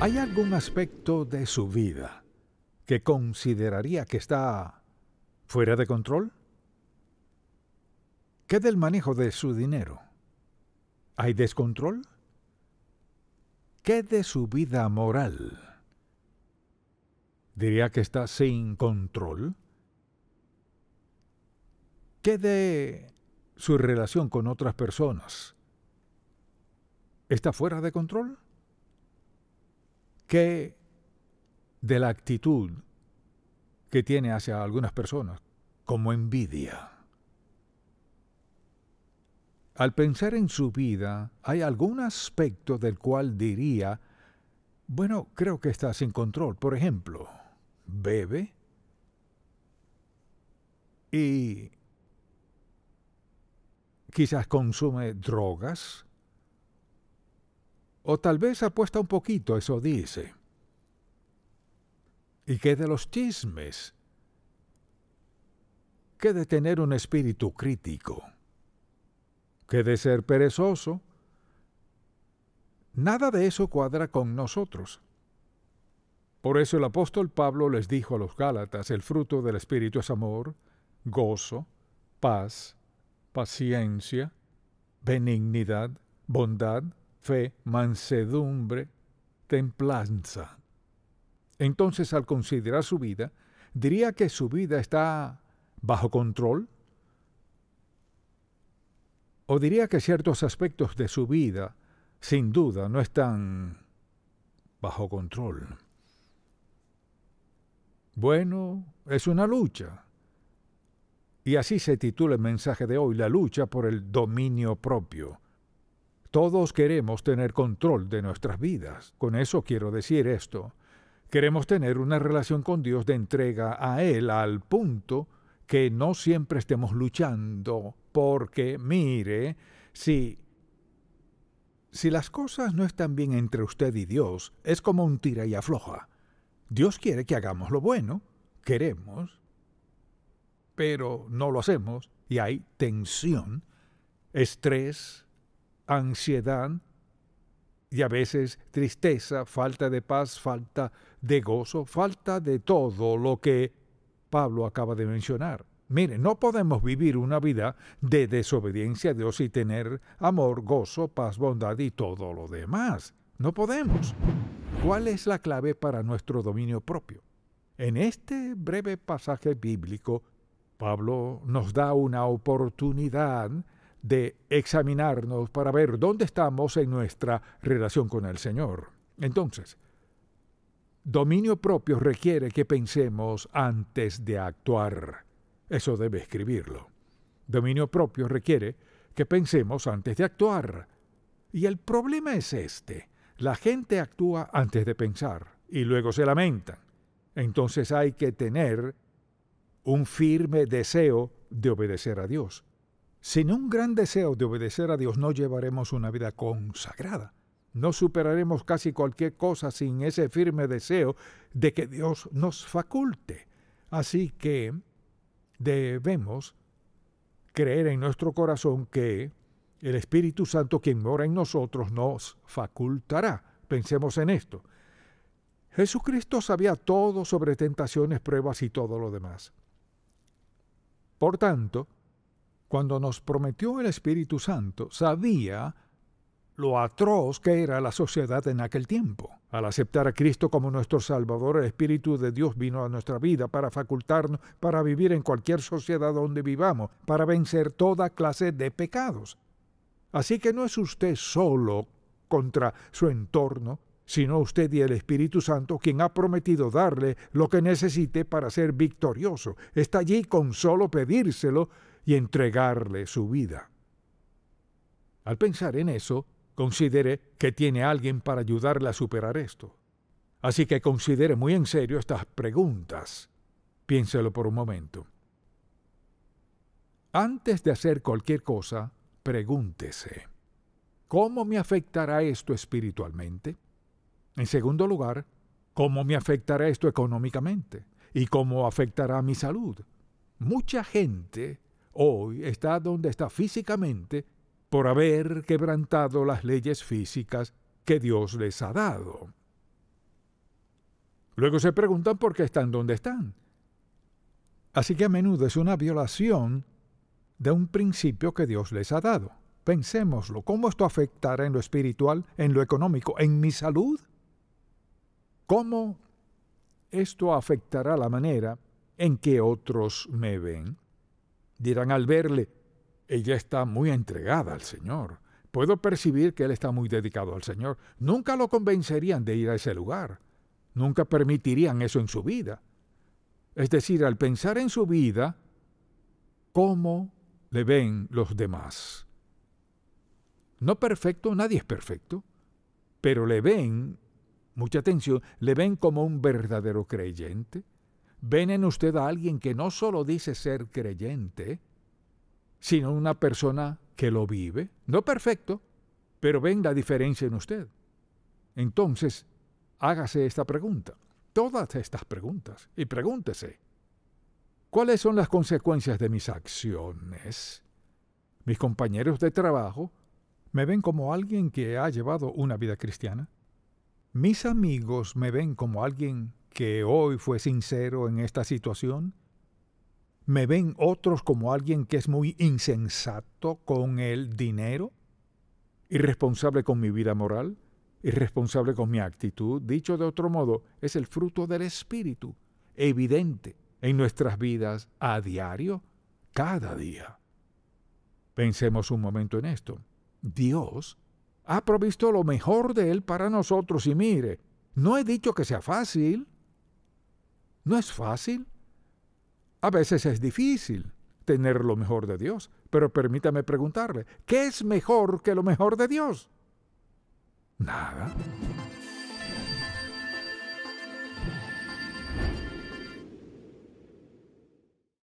¿Hay algún aspecto de su vida que consideraría que está fuera de control? ¿Qué del manejo de su dinero? ¿Hay descontrol? ¿Qué de su vida moral? ¿Diría que está sin control? ¿Qué de su relación con otras personas? ¿Está fuera de control? que de la actitud que tiene hacia algunas personas como envidia? Al pensar en su vida, ¿hay algún aspecto del cual diría, bueno, creo que está sin control? Por ejemplo, bebe y quizás consume drogas o tal vez apuesta un poquito, eso dice. ¿Y qué de los chismes? ¿Qué de tener un espíritu crítico? ¿Qué de ser perezoso? Nada de eso cuadra con nosotros. Por eso el apóstol Pablo les dijo a los Gálatas, el fruto del Espíritu es amor, gozo, paz, paciencia, benignidad, bondad, fe, mansedumbre, templanza. Entonces, al considerar su vida, diría que su vida está bajo control. O diría que ciertos aspectos de su vida, sin duda, no están bajo control. Bueno, es una lucha. Y así se titula el mensaje de hoy, la lucha por el dominio propio. Todos queremos tener control de nuestras vidas. Con eso quiero decir esto. Queremos tener una relación con Dios de entrega a Él al punto que no siempre estemos luchando, porque mire, si si las cosas no están bien entre usted y Dios, es como un tira y afloja. Dios quiere que hagamos lo bueno, queremos, pero no lo hacemos y hay tensión, estrés, ansiedad y a veces tristeza, falta de paz, falta de gozo, falta de todo lo que Pablo acaba de mencionar. Mire, no podemos vivir una vida de desobediencia a Dios y tener amor, gozo, paz, bondad y todo lo demás. No podemos. ¿Cuál es la clave para nuestro dominio propio? En este breve pasaje bíblico, Pablo nos da una oportunidad de examinarnos para ver dónde estamos en nuestra relación con el Señor. Entonces, dominio propio requiere que pensemos antes de actuar. Eso debe escribirlo. Dominio propio requiere que pensemos antes de actuar. Y el problema es este. La gente actúa antes de pensar y luego se lamentan. Entonces hay que tener un firme deseo de obedecer a Dios. Sin un gran deseo de obedecer a Dios no llevaremos una vida consagrada. No superaremos casi cualquier cosa sin ese firme deseo de que Dios nos faculte. Así que debemos creer en nuestro corazón que el Espíritu Santo, quien mora en nosotros, nos facultará. Pensemos en esto. Jesucristo sabía todo sobre tentaciones, pruebas y todo lo demás. Por tanto, cuando nos prometió el Espíritu Santo, sabía lo atroz que era la sociedad en aquel tiempo. Al aceptar a Cristo como nuestro Salvador, el Espíritu de Dios vino a nuestra vida para facultarnos para vivir en cualquier sociedad donde vivamos, para vencer toda clase de pecados. Así que no es usted solo contra su entorno, sino usted y el Espíritu Santo quien ha prometido darle lo que necesite para ser victorioso. Está allí con solo pedírselo y entregarle su vida. Al pensar en eso, considere que tiene alguien para ayudarle a superar esto. Así que considere muy en serio estas preguntas. Piénselo por un momento. Antes de hacer cualquier cosa, pregúntese, ¿cómo me afectará esto espiritualmente? En segundo lugar, ¿cómo me afectará esto económicamente? ¿Y cómo afectará mi salud? Mucha gente hoy está donde está físicamente por haber quebrantado las leyes físicas que Dios les ha dado. Luego se preguntan por qué están donde están. Así que a menudo es una violación de un principio que Dios les ha dado. Pensémoslo, ¿cómo esto afectará en lo espiritual, en lo económico, en mi salud? ¿Cómo esto afectará la manera en que otros me ven? dirán al verle, ella está muy entregada al Señor. Puedo percibir que él está muy dedicado al Señor. Nunca lo convencerían de ir a ese lugar. Nunca permitirían eso en su vida. Es decir, al pensar en su vida, ¿cómo le ven los demás? No perfecto, nadie es perfecto, pero le ven, mucha atención, le ven como un verdadero creyente, ven en usted a alguien que no solo dice ser creyente, sino una persona que lo vive, no perfecto, pero ven la diferencia en usted. Entonces, hágase esta pregunta, todas estas preguntas, y pregúntese, ¿cuáles son las consecuencias de mis acciones? Mis compañeros de trabajo me ven como alguien que ha llevado una vida cristiana. Mis amigos me ven como alguien que hoy fue sincero en esta situación? ¿Me ven otros como alguien que es muy insensato con el dinero? ¿Irresponsable con mi vida moral? ¿Irresponsable con mi actitud? Dicho de otro modo, es el fruto del Espíritu, evidente en nuestras vidas a diario, cada día. Pensemos un momento en esto. Dios ha provisto lo mejor de Él para nosotros y mire, no he dicho que sea fácil, no es fácil. A veces es difícil tener lo mejor de Dios, pero permítame preguntarle, ¿qué es mejor que lo mejor de Dios? Nada.